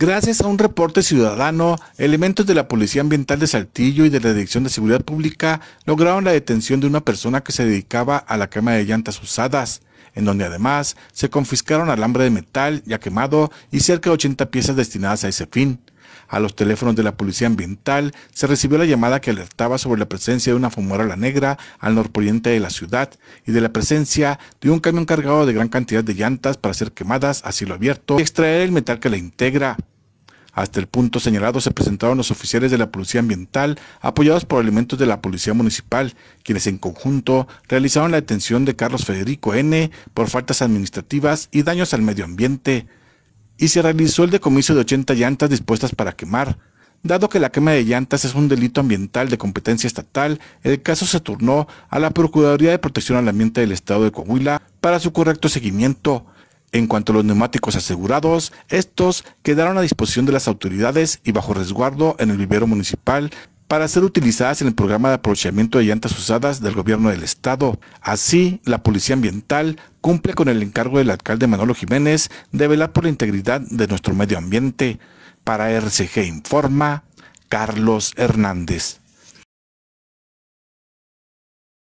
Gracias a un reporte ciudadano, elementos de la Policía Ambiental de Saltillo y de la Dirección de Seguridad Pública lograron la detención de una persona que se dedicaba a la quema de llantas usadas, en donde además se confiscaron alambre de metal ya quemado y cerca de 80 piezas destinadas a ese fin. A los teléfonos de la Policía Ambiental se recibió la llamada que alertaba sobre la presencia de una fumarola negra al norponiente de la ciudad y de la presencia de un camión cargado de gran cantidad de llantas para ser quemadas a cielo abierto y extraer el metal que la integra. Hasta el punto señalado se presentaron los oficiales de la Policía Ambiental, apoyados por elementos de la Policía Municipal, quienes en conjunto realizaron la detención de Carlos Federico N. por faltas administrativas y daños al medio ambiente. Y se realizó el decomiso de 80 llantas dispuestas para quemar. Dado que la quema de llantas es un delito ambiental de competencia estatal, el caso se turnó a la Procuraduría de Protección al Ambiente del Estado de Coahuila para su correcto seguimiento. En cuanto a los neumáticos asegurados, estos quedaron a disposición de las autoridades y bajo resguardo en el vivero municipal para ser utilizadas en el programa de aprovechamiento de llantas usadas del gobierno del estado. Así, la Policía Ambiental cumple con el encargo del alcalde Manolo Jiménez de velar por la integridad de nuestro medio ambiente. Para RCG Informa, Carlos Hernández.